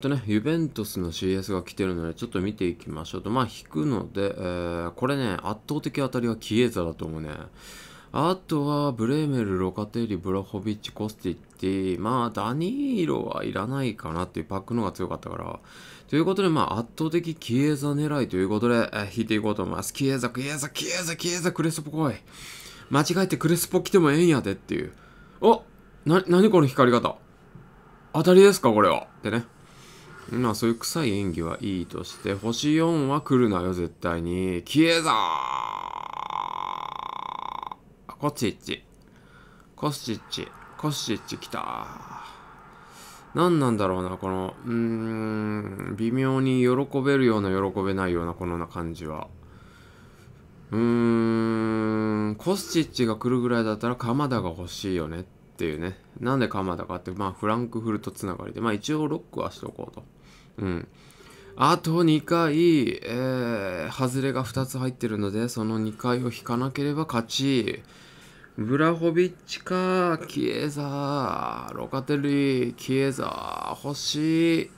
とね、ユベントスの CS が来てるので、ちょっと見ていきましょうと。まあ、引くので、えー、これね、圧倒的当たりはキエーザだと思うね。あとは、ブレーメル、ロカテリ、ブラホビッチ、コスティッティ、まあ、ダニーロはいらないかなっていうパックの方が強かったから。ということで、まあ、圧倒的キエーザ狙いということで、えー、引いていこうと思います。キエーザ、キエーザ、キエーザ、キエザ、クレスポ来い。間違えてクレスポ来てもええんやでっていう。おな、なにこの光り方当たりですかこれは。ってね。まあそういう臭い演技はいいとして星4は来るなよ絶対に消えざーこっちッチ。こっちッチ。こっちッチ来た何なんだろうなこのうーん微妙に喜べるような喜べないようなこのな感じはうーんコスチッチが来るぐらいだったら鎌田が欲しいよねっっていうね。なんで蒲田かって、まあフランクフルトつながりで、まあ一応ロックはしとこうと。うん。あと2回、えー、外れが2つ入ってるので、その2回を引かなければ勝ち。ブラホビッチか、キエザー、ロカテリー、キエザー、欲しい。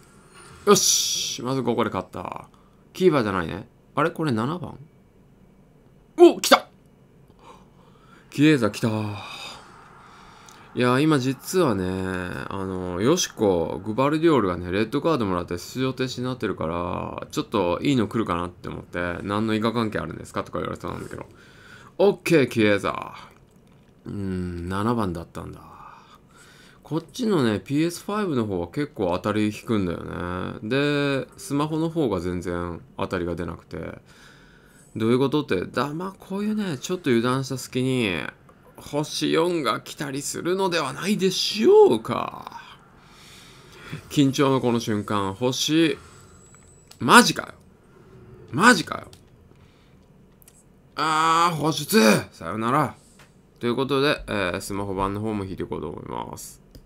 よしまずここで勝った。キーバーじゃないね。あれこれ7番お来たキエザ来たいや、今実はね、あの、ヨシコ、グバルディオールがね、レッドカードもらって出場停止になってるから、ちょっといいの来るかなって思って、何の因果関係あるんですかとか言われたんだけど、オッケー、キエザー。うーん、7番だったんだ。こっちのね、PS5 の方は結構当たり引くんだよね。で、スマホの方が全然当たりが出なくて、どういうことって、だ、まあこういうね、ちょっと油断した隙に、星4が来たりするのではないでしょうか。緊張のこの瞬間、星、マジかよ。マジかよ。あー、保湿さよなら。ということで、えー、スマホ版の方も引いていこうと思います。